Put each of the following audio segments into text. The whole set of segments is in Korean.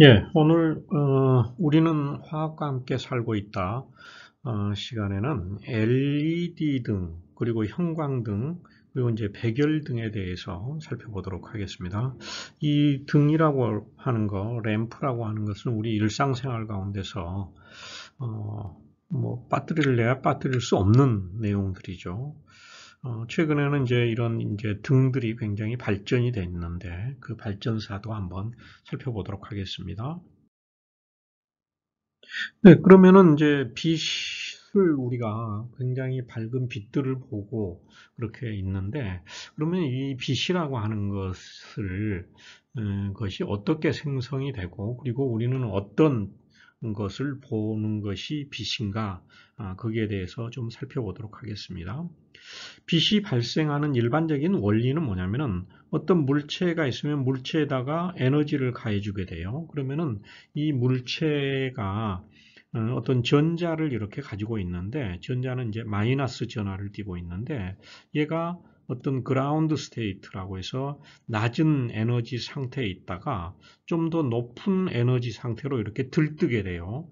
예, 오늘 어, 우리는 화학과 함께 살고 있다 어, 시간에는 LED 등 그리고 형광 등 그리고 이제 백열 등에 대해서 살펴보도록 하겠습니다. 이 등이라고 하는 거, 램프라고 하는 것은 우리 일상생활 가운데서 어, 뭐 빠뜨릴래야 빠뜨릴 수 없는 내용들이죠. 어, 최근에는 이제 이런 이제 등들이 굉장히 발전이 있는데그 발전사도 한번 살펴보도록 하겠습니다. 네, 그러면은 이제 빛을 우리가 굉장히 밝은 빛들을 보고 그렇게 있는데 그러면 이 빛이라고 하는 것을 음, 것이 어떻게 생성이 되고 그리고 우리는 어떤 것을 보는 것이 빛인가 아, 거기에 대해서 좀 살펴보도록 하겠습니다. 빛이 발생하는 일반적인 원리는 뭐냐면은 어떤 물체가 있으면 물체에다가 에너지를 가해주게 돼요. 그러면은 이 물체가 어, 어떤 전자를 이렇게 가지고 있는데 전자는 이제 마이너스 전화를 띄고 있는데 얘가 어떤 그라운드 스테이트라고 해서 낮은 에너지 상태에 있다가 좀 더 높은 에너지 상태로 이렇게 들뜨게 돼요.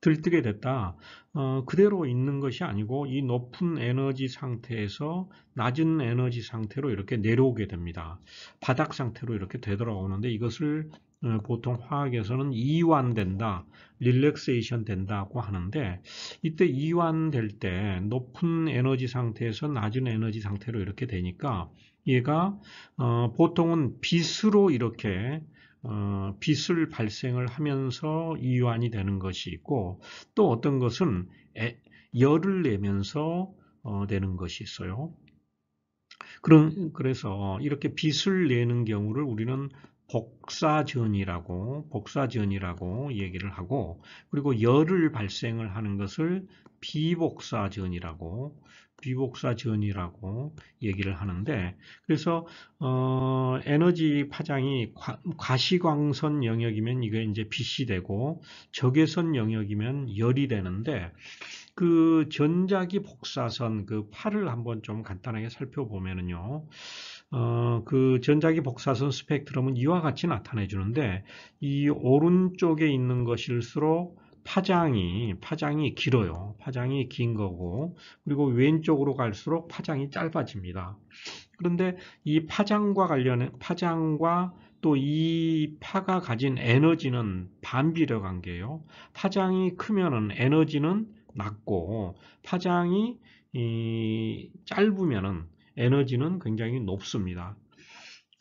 들뜨게 됐다. 어, 그대로 있는 것이 아니고 이 높은 에너지 상태에서 낮은 에너지 상태로 이렇게 내려오게 됩니다. 바닥 상태로 이렇게 되돌아오는데 이것을 어, 보통 화학에서는 이완된다, 릴렉세이션 된다고 하는데 이때 이완될 때 높은 에너지 상태에서 낮은 에너지 상태로 이렇게 되니까 얘가 어, 보통은 빛으로 이렇게 어, 빛을 발생을 하면서 이완이 되는 것이 있고 또 어떤 것은 에, 열을 내면서 어, 되는 것이 있어요. 그런, 그래서 이렇게 빛을 내는 경우를 우리는 복사전이라고 복사전이라고 얘기를 하고 그리고 열을 발생을 하는 것을 비복사전이라고 비복사전이라고 얘기를 하는데 그래서 어, 에너지 파장이 과, 시광선 영역이면 이게 이제 빛이 되고 적외선 영역이면 열이 되는데 그 전자기 복사선 그 파를 한번 좀 간단하게 살펴보면은요. 어, 그 전자기 복사선 스펙트럼은 이와 같이 나타내 주는데 이 오른쪽에 있는 것일수록 파장이 파장이 길어요. 파장이 긴 거고 그리고 왼쪽으로 갈수록 파장이 짧아집니다. 그런데 이 파장과 관련해 파장과 또 이 파가 가진 에너지는 반비례 관계예요. 파장이 크면은 에너지는 낮고 파장이 짧으면은 에너지는 굉장히 높습니다.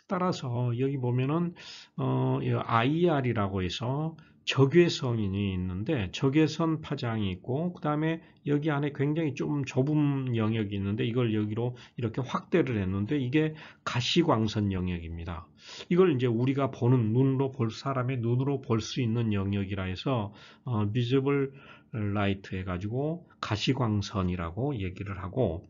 따라서 여기 보면은 어, IR이라고 해서 적외선이 있는데 적외선 파장이 있고 그 다음에 여기 안에 굉장히 좀 좁은 영역이 있는데 이걸 여기로 이렇게 확대를 했는데 이게 가시광선 영역입니다. 이걸 이제 우리가 보는 눈으로 볼 사람의 눈으로 볼 수 있는 영역이라 해서 어, visible light 해가지고 가시광선이라고 얘기를 하고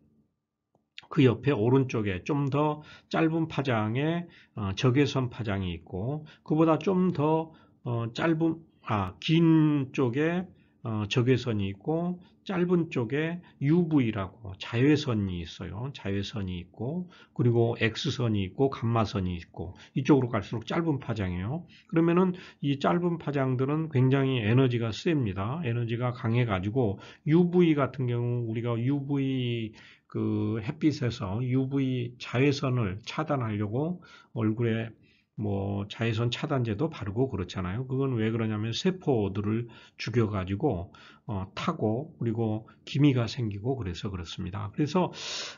그 옆에 오른쪽에 좀 더 짧은 파장에 어, 적외선 파장이 있고 그보다 좀더 어, 짧은 아, 긴 쪽에 어, 적외선이 있고 짧은 쪽에 UV라고 자외선이 있어요. 자외선이 있고 그리고 X선이 있고 감마선이 있고 이쪽으로 갈수록 짧은 파장이에요. 그러면은 이 짧은 파장들은 굉장히 에너지가 셉니다. 에너지가 강해 가지고 UV 같은 경우 우리가 UV 그 햇빛에서 UV 자외선을 차단하려고 얼굴에 뭐 자외선 차단제도 바르고 그렇잖아요. 그건 왜 그러냐면 세포들을 죽여가지고 어, 타고 그리고 기미가 생기고 그래서 그렇습니다. 그래서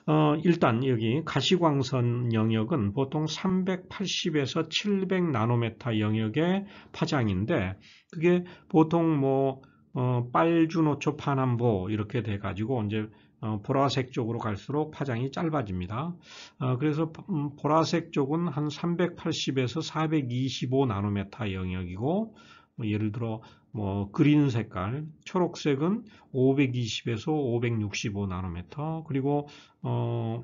어, 일단 여기 가시광선 영역은 보통 380에서 700 나노메타 영역의 파장인데 그게 보통 뭐 어, 빨주노초 파남보 이렇게 돼가지고 이제 어, 보라색 쪽으로 갈수록 파장이 짧아집니다. 어, 그래서 음, 보라색 쪽은 한 380에서 425 나노메타 영역이고 뭐 예를 들어 뭐 그린 색깔, 초록색은 520에서 565 나노메터 그리고 어,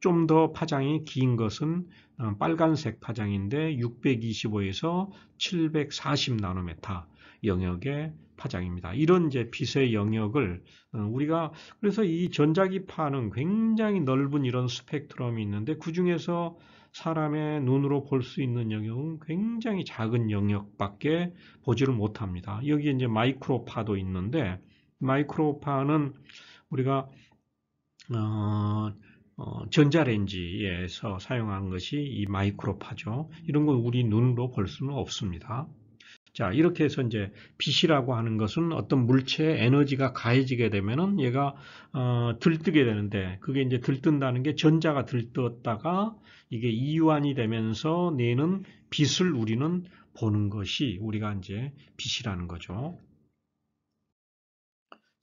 좀 더 파장이 긴 것은 어, 빨간색 파장인데 625에서 740 나노메타 영역의 파장입니다. 이런 이제 빛의 영역을 어, 우리가 그래서 이 전자기파는 굉장히 넓은 이런 스펙트럼이 있는데 그 중에서 사람의 눈으로 볼 수 있는 영역은 굉장히 작은 영역밖에 보지를 못합니다. 여기 이제 마이크로파도 있는데 마이크로파는 우리가 어, 어, 전자레인지에서 사용한 것이 이 마이크로파죠. 이런 건 우리 눈으로 볼 수는 없습니다. 자, 이렇게 해서 이제 빛이라고 하는 것은 어떤 물체에 에너지가 가해지게 되면은 얘가 어, 들뜨게 되는데 그게 이제 들뜬다는 게 전자가 들떴다가 이게 이완이 되면서 내는 빛을 우리는 보는 것이 우리가 이제 빛이라는 거죠.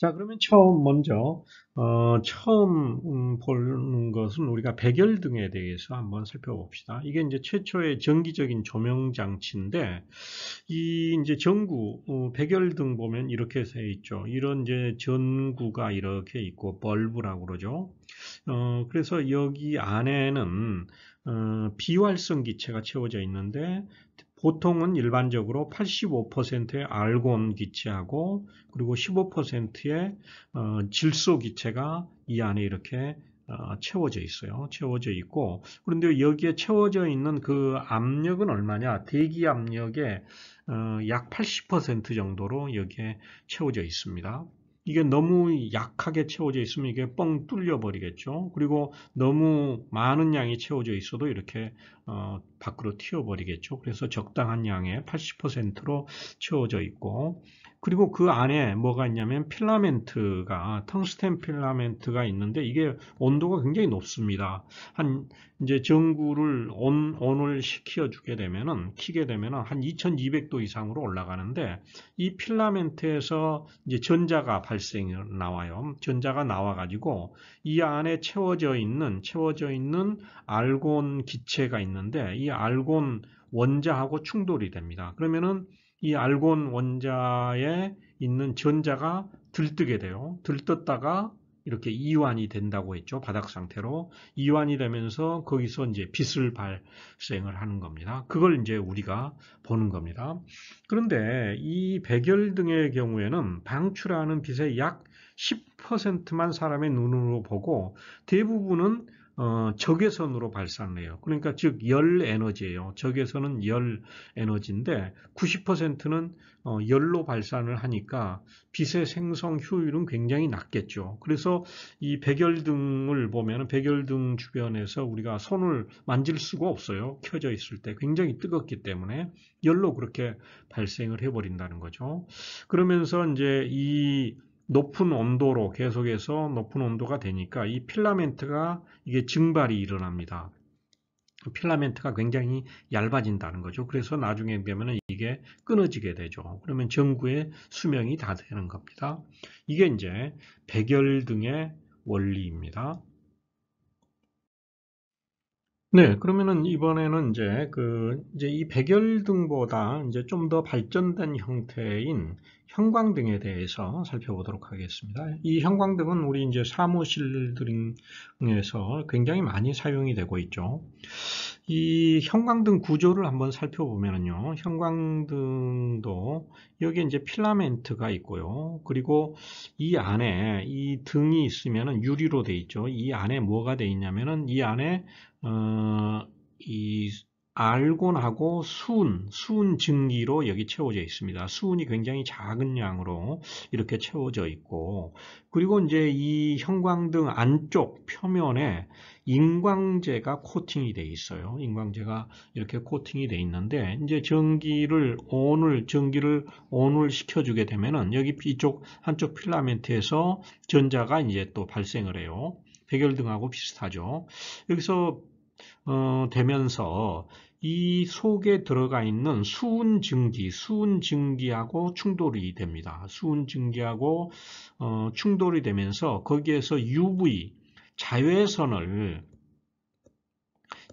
자 그러면 처음 먼저 어, 처음 음, 보는 것은 우리가 백열등에 대해서 한번 살펴봅시다. 이게 이제 최초의 전기적인 조명 장치인데 이 이제 전구 어, 백열등 보면 이렇게 세 있죠. 이런 이제 전구가 이렇게 있고 벌브라고 그러죠. 어, 그래서 여기 안에는 어, 비활성 기체가 채워져 있는데 보통은 일반적으로 85%의 알곤 기체하고 그리고 15%의 어, 질소 기체가 이 안에 이렇게 어, 채워져 있어요. 채워져 있고 그런데 여기에 채워져 있는 그 압력은 얼마냐? 대기 압력의 어, 약80% 정도로 여기에 채워져 있습니다. 이게 너무 약하게 채워져 있으면 이게 뻥 뚫려 버리겠죠. 그리고 너무 많은 양이 채워져 있어도 이렇게 어, 밖으로 튀어 버리겠죠. 그래서 적당한 양의 80%로 채워져 있고 그리고 그 안에 뭐가 있냐면 필라멘트가 텅스텐 필라멘트가 있는데 이게 온도가 굉장히 높습니다. 한 이제 전구를 온, 온을 식혀 주게 되면은 키게 되면은 한 2200도 이상으로 올라가는데 이 필라멘트에서 이제 전자가 발생이 나와요. 전자가 나와가지고 이 안에 채워져 있는 채워져 있는 알곤 기체가 있는데 이 알곤 원자하고 충돌이 됩니다. 그러면은 이 알곤 원자에 있는 전자가 들뜨게 돼요. 들떴다가 이렇게 이완이 된다고 했죠. 바닥 상태로 이완이 되면서 거기서 이제 빛을 발생을 하는 겁니다. 그걸 이제 우리가 보는 겁니다. 그런데 이 백열 등의 경우에는 방출하는 빛의 약 10%만 사람의 눈으로 보고 대부분은 어, 적외선으로 발산을 해요. 그러니까 즉 열 에너지예요. 적외선은 열 에너지인데 90%는 어, 열로 발산을 하니까 빛의 생성 효율은 굉장히 낮겠죠. 그래서 이 백열등을 보면 백열등 주변에서 우리가 손을 만질 수가 없어요. 켜져 있을 때 굉장히 뜨겁기 때문에 열로 그렇게 발생을 해버린다는 거죠. 그러면서 이제 이 높은 온도로 계속해서 높은 온도가 되니까 이 필라멘트가 이게 증발이 일어납니다. 필라멘트가 굉장히 얇아진다는 거죠. 그래서 나중에 되면 이게 끊어지게 되죠. 그러면 전구의 수명이 다 되는 겁니다. 이게 이제 백열 등의 원리입니다. 네, 음. 그러면은 이번에는 이제 그 이제 이 백열등보다 이제 좀 더 발전된 형태인 형광등에 대해서 살펴보도록 하겠습니다. 이 형광등은 우리 이제 사무실 등에서 굉장히 많이 사용이 되고 있죠. 이 형광등 구조를 한번 살펴보면요. 형광등도 여기 에 이제 필라멘트가 있고요. 그리고 이 안에 이 등이 있으면 유리로 돼 있죠. 이 안에 뭐가 돼 있냐면은 이 안에 어, 이 알곤하고 순, 순 증기로 여기 채워져 있습니다. 순이 굉장히 작은 양으로 이렇게 채워져 있고, 그리고 이제 이 형광등 안쪽 표면에 인광재가 코팅이 돼 있어요. 인광재가 이렇게 코팅이 돼 있는데, 이제 전기를 온을, 전기를 온을 시켜주게 되면은 여기 이쪽 한쪽 필라멘트에서 전자가 이제 또 발생을 해요. 백열등하고 비슷하죠. 여기서 어, 되면서 이 속에 들어가 있는 수은 증기, 수은 증기하고 충돌이 됩니다. 수은 증기하고 어, 충돌이 되면서 거기에서 UV 자외선을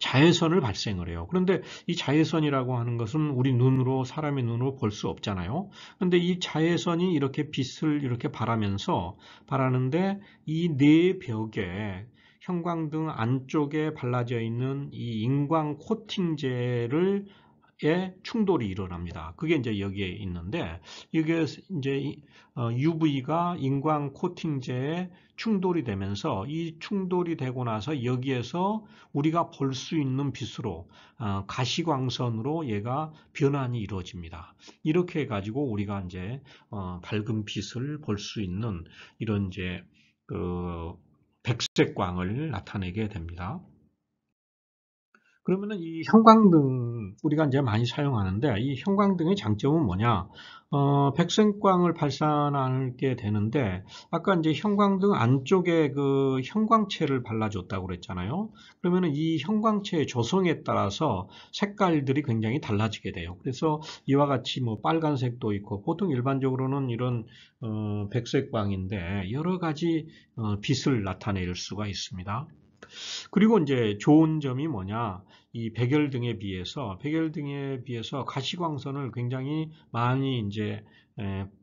자외선을 발생을 해요. 그런데 이 자외선이라고 하는 것은 우리 눈으로 사람의 눈으로 볼 수 없잖아요. 그런데 이 자외선이 이렇게 빛을 이렇게 바라면서 바라는데 이 네 벽에 형광등 안쪽에 발라져 있는 이 인광 코팅제를 에 충돌이 일어납니다. 그게 이제 여기에 있는데 이게 이제 UV가 어, 인광 코팅제에 충돌이 되면서 이 충돌이 되고 나서 여기에서 우리가 볼 수 있는 빛으로 어, 가시광선으로 얘가 변환이 이루어집니다. 이렇게 해가지고 우리가 이제 어, 밝은 빛을 볼 수 있는 이런 이제 그 백색광을 나타내게 됩니다. 그러면은 이 형광등 우리가 이제 많이 사용하는데 이 형광등의 장점은 뭐냐? 어, 백색광을 발산하게 되는데 아까 이제 형광등 안쪽에 그 형광체를 발라줬다고 그랬잖아요. 그러면은 이 형광체의 조성에 따라서 색깔들이 굉장히 달라지게 돼요. 그래서 이와 같이 뭐 빨간색도 있고 보통 일반적으로는 이런 어, 백색광인데 여러 가지 어, 빛을 나타낼 수가 있습니다. 그리고 이제 좋은 점이 뭐냐? 이 백열 등에 비해서 백열 등에 비해서 가시광선을 굉장히 많이 이제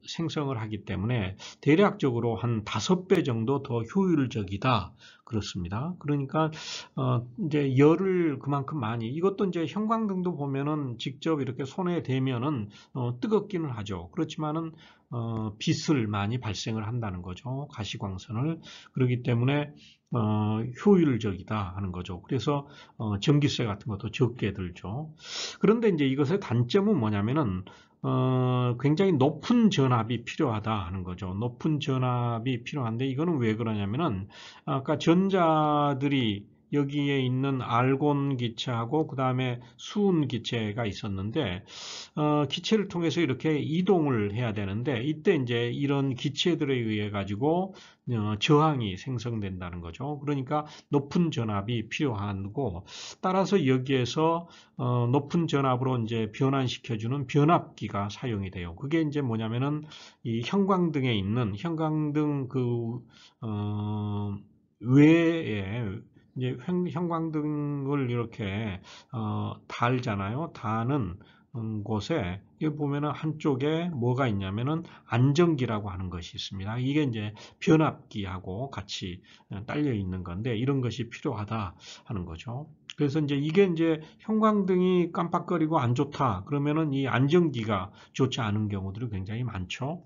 생성을 하기 때문에 대략적으로 한 다섯 배 정도 더 효율적이다 그렇습니다. 그러니까 어 이제 열을 그만큼 많이 이것도 이제 형광등도 보면은 직접 이렇게 손에 대면은 어 뜨겁기는 하죠. 그렇지만은 어 빛을 많이 발생을 한다는 거죠. 가시광선을 그렇기 때문에 어 효율적이다 하는 거죠. 그래서 어 전기세 가 같은 것도 적게 들죠. 그런데 이제 이것의 단점은 뭐냐면은 어, 굉장히 높은 전압이 필요하다 하는 거죠. 높은 전압이 필요한데 이거는 왜 그러냐면은 아까 전자들이 여기에 있는 알곤 기체하고 그 다음에 수은 기체가 있었는데 어, 기체를 통해서 이렇게 이동을 해야 되는데 이때 이제 이런 기체들에 의해 가지고 어, 저항이 생성된다는 거죠. 그러니까 높은 전압이 필요하고 따라서 여기에서 어, 높은 전압으로 이제 변환시켜주는 변압기가 사용이 돼요. 그게 이제 뭐냐면은 이 형광등에 있는 형광등 그 어, 외에 이제 형광등을 이렇게 어, 달잖아요. 다는 음, 곳에 여기 보면은 한쪽에 뭐가 있냐면은 안정기라고 하는 것이 있습니다. 이게 이제 변압기하고 같이 어, 딸려 있는 건데 이런 것이 필요하다 하는 거죠. 그래서 이제 이게 이제 형광등이 깜빡거리고 안 좋다 그러면은 이 안정기가 좋지 않은 경우들이 굉장히 많죠.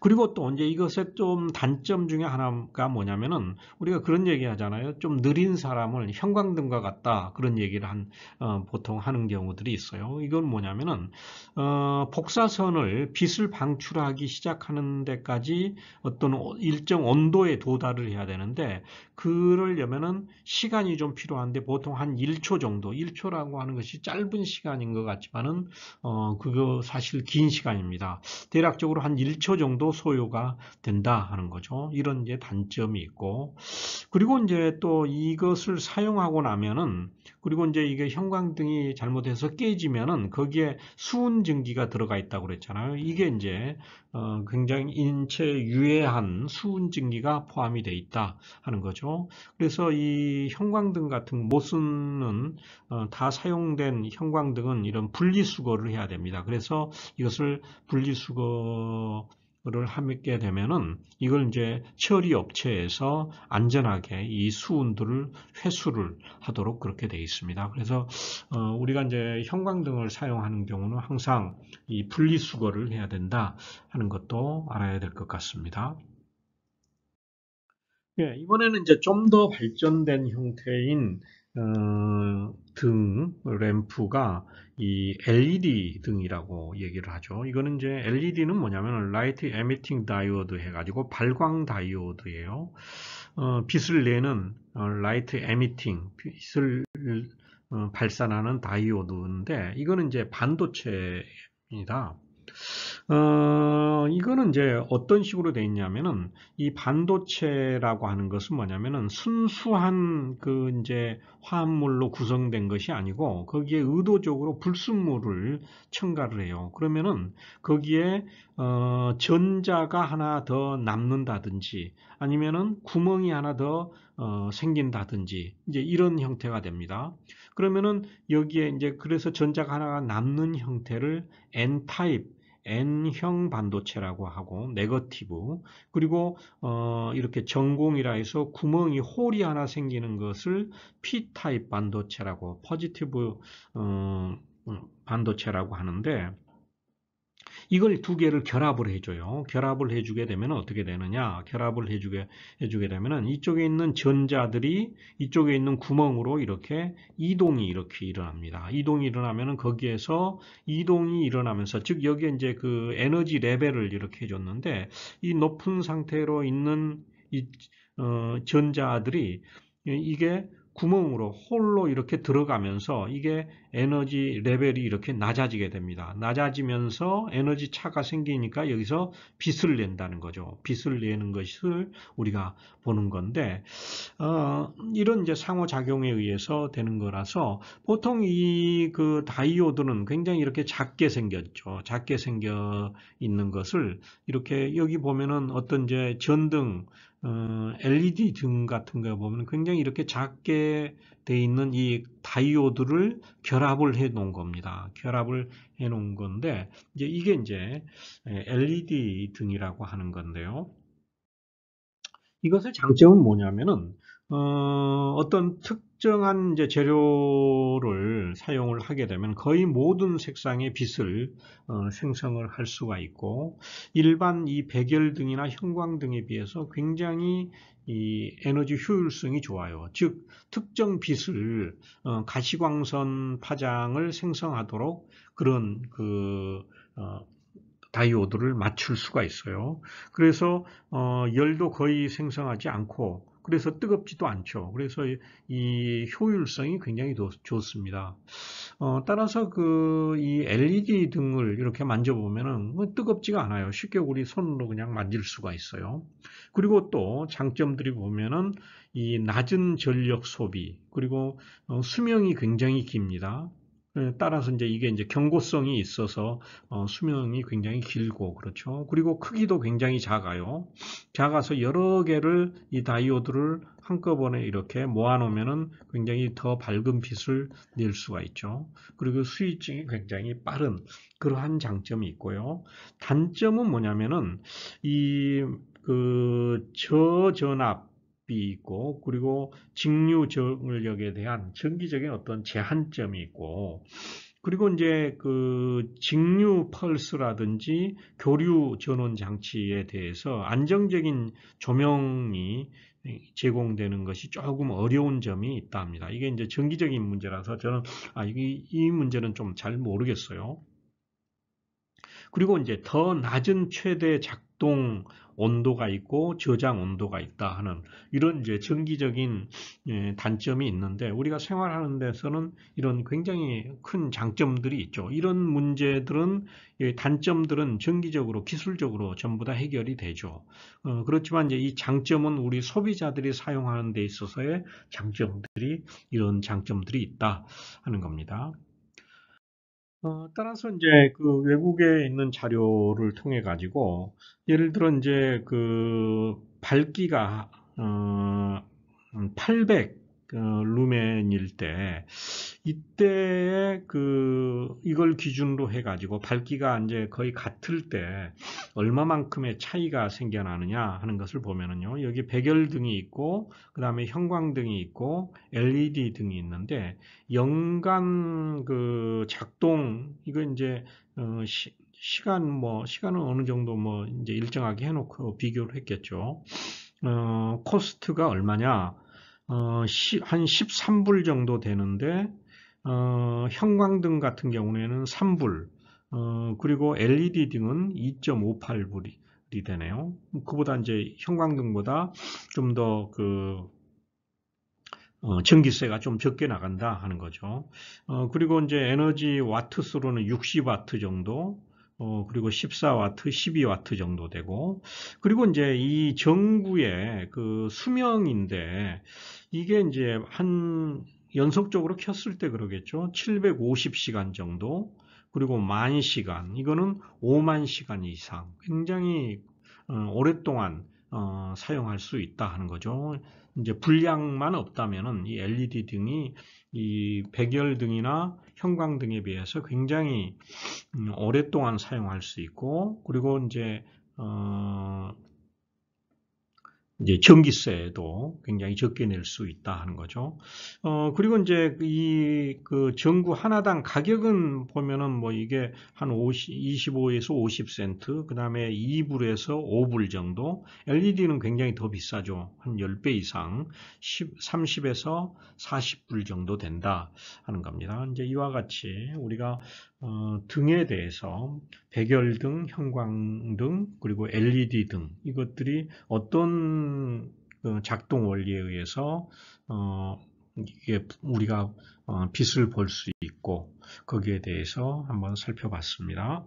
그리고 또 이제 이것의 좀 단점 중에 하나가 뭐냐면은 우리가 그런 얘기 하잖아요. 좀 느린 사람을 형광등과 같다. 그런 얘기를 한, 어, 보통 하는 경우들이 있어요. 이건 뭐냐면은, 어, 복사선을 빛을 방출하기 시작하는 데까지 어떤 어, 일정 온도에 도달을 해야 되는데 그러려면은 시간이 좀 필요한데 보통 한 1초 정도, 1초라고 하는 것이 짧은 시간인 것 같지만은 어 그거 사실 긴 시간입니다. 대략적으로 한 1초 정도 소요가 된다 하는 거죠. 이런 이제 단점이 있고 그리고 이제 또 이것을 사용하고 나면은 그리고 이제 이게 형광등이 잘못해서 깨지면은 거기에 수은 증기가 들어가 있다고 그랬잖아요. 이게 이제 어 굉장히 인체에 유해한 수은 증기가 포함이 돼 있다 하는 거죠. 그래서 이 형광등 같은 못 쓰는 어, 다 사용된 형광등은 이런 분리수거를 해야 됩니다. 그래서 이것을 분리수거 를 함께 되면은 이걸 이제 처리 업체에서 안전하게 이 수은들을 회수를 하도록 그렇게 되어 있습니다. 그래서 어 우리가 이제 형광등을 사용하는 경우는 항상 이 분리수거를 해야 된다 하는 것도 알아야 될 것 같습니다. 예, 이번에는 이제 좀 더 발전된 형태인 어, 등 램프가 이 LED 등이라고 얘기를 하죠. 이거는 이제 LED는 뭐냐면 라이트 에미팅 다이오드 해가지고 발광 다이오드예요. 어, 빛을 내는 어, 라이트 에미팅 빛을 어, 발산하는 다이오드인데 이거는 이제 반도체입니다. 어, 이거는 이제 어떤 식으로 돼 있냐면은 이 반도체라고 하는 것은 뭐냐면은 순수한 그 이제 화합물로 구성된 것이 아니고 거기에 의도적으로 불순물을 첨가를 해요. 그러면은 거기에 어, 전자가 하나 더 남는다든지 아니면은 구멍이 하나 더 어, 생긴다든지 이제 이런 형태가 됩니다. 그러면은 여기에 이제 그래서 전자가 하나가 남는 형태를 n 타입 N형 반도체라고 하고 네거티브 그리고 어, 이렇게 전공이라 해서 구멍이 홀이 하나 생기는 것을 P타입 반도체라고 포지티브 어, 음, 반도체라고 하는데 이걸 두 개를 결합을 해줘요. 결합을 해주게 되면 어떻게 되느냐? 결합을 해주게 해주게 되면은 이쪽에 있는 전자들이 이쪽에 있는 구멍으로 이렇게 이동이 이렇게 일어납니다. 이동이 일어나면은 거기에서 이동이 일어나면서 즉 여기에 이제 그 에너지 레벨을 이렇게 해줬는데 이 높은 상태로 있는 이 어, 전자들이 이게 구멍으로 홀로 이렇게 들어가면서 이게 에너지 레벨이 이렇게 낮아지게 됩니다. 낮아지면서 에너지 차가 생기니까 여기서 빛을 낸다는 거죠. 빛을 내는 것을 우리가 보는 건데 어, 이런 이제 상호작용에 의해서 되는 거라서 보통 이 그 다이오드는 굉장히 이렇게 작게 생겼죠. 작게 생겨 있는 것을 이렇게 여기 보면은 어떤 이제 전등 어, LED 등 같은 거 보면 굉장히 이렇게 작게 돼 있는 이 다이오드를 결합을 해 놓은 겁니다. 결합을 해 놓은 건데 이제 이게 이제 LED 예, 등이라고 하는 건데요. 이것의 장점은 뭐냐면은 어, 어떤 특정한 이제 재료를 사용을 하게 되면 거의 모든 색상의 빛을 어, 생성을 할 수가 있고 일반 이 백열등이나 형광등에 비해서 굉장히 이 에너지 효율성이 좋아요. 즉 특정 빛을 어, 가시광선 파장을 생성하도록 그런 그 어, 다이오드를 맞출 수가 있어요. 그래서 어, 열도 거의 생성하지 않고 그래서 뜨겁지도 않죠. 그래서 이 효율성이 굉장히 좋습니다. 어, 따라서 그 이 LED 등을 이렇게 만져보면은 뭐 뜨겁지가 않아요. 쉽게 우리 손으로 그냥 만질 수가 있어요. 그리고 또 장점들이 보면은 이 낮은 전력 소비 그리고 어, 수명이 굉장히 깁니다. 예, 따라서 이제 이게 이제 경고성이 있어서 어, 수명이 굉장히 길고 그렇죠. 그리고 크기도 굉장히 작아요. 작아서 여러 개를 이 다이오드를 한꺼번에 이렇게 모아놓으면은 굉장히 더 밝은 빛을 낼 수가 있죠. 그리고 수위증이 굉장히 빠른 그러한 장점이 있고요. 단점은 뭐냐면은 이 그 저전압 비 있고 그리고 직류 전력에 대한 전기적인 어떤 제한점이 있고 그리고 이제 그 직류 펄스라든지 교류 전원 장치에 대해서 안정적인 조명이 제공되는 것이 조금 어려운 점이 있다 합니다. 이게 이제 정기적인 문제라서 저는 아, 이, 이 문제는 좀 잘 모르겠어요. 그리고 이제 더 낮은 최대 작동 온도가 있고 저장 온도가 있다 하는 이런 이제 정기적인 예, 단점이 있는데 우리가 생활하는 데서는 이런 굉장히 큰 장점들이 있죠. 이런 문제들은 예, 단점들은 정기적으로 기술적으로 전부 다 해결이 되죠. 어, 그렇지만 이제 이 장점은 우리 소비자들이 사용하는 데 있어서의 장점들이 이런 장점들이 있다 하는 겁니다. 어, 따라서 이제 그 외국에 있는 자료를 통해 가지고 예를 들어 이제 그 밝기가 어, 800 어, 루멘일 때 이때에 그 이걸 기준으로 해가지고 밝기가 이제 거의 같을 때 얼마만큼의 차이가 생겨나느냐 하는 것을 보면은요 여기 백열등이 있고 그 다음에 형광등이 있고 LED 등이 있는데 연간 그 작동 이거 이제 어, 시, 시간 뭐 시간은 어느 정도 뭐 이제 일정하게 해놓고 비교를 했겠죠. 어, 코스트가 얼마냐? 어, 시, 한 13불 정도 되는데 어, 형광등 같은 경우에는 3불, 어, 그리고 LED 등은 2.58불이 되네요. 그보다 이제 형광등보다 좀 더그 어, 전기세가 좀 적게 나간다 하는 거죠. 어, 그리고 이제 에너지 와트수로는 60와트 정도, 어, 그리고 14와트, 12와트 정도 되고, 그리고 이제 이 전구의 그 수명인데, 이게 이제 한 연속적으로 켰을 때 그러겠죠. 750시간 정도 그리고 만 시간 이거는 5만 시간 이상 굉장히 어, 오랫동안 어, 사용할 수 있다 하는 거죠. 이제 불량만 없다면은 이 LED 등이 이 백열 등이나 형광 등에 비해서 굉장히 음, 오랫동안 사용할 수 있고 그리고 이제 어, 이제 전기세도 굉장히 적게 낼 수 있다 하는 거죠. 어, 그리고 이제 이 그 전구 하나당 가격은 보면은 뭐 이게 한 50, 25에서 50센트, 그 다음에 2불에서 5불 정도, LED는 굉장히 더 비싸죠. 한 10배 이상, 10, 30에서 40불 정도 된다 하는 겁니다. 이제 이와 같이 우리가 어, 등에 대해서 백열등, 형광등, 그리고 LED 등 이것들이 어떤 어, 작동 원리에 의해서 어, 이게 우리가 어, 빛을 볼 수 있고 거기에 대해서 한번 살펴봤습니다.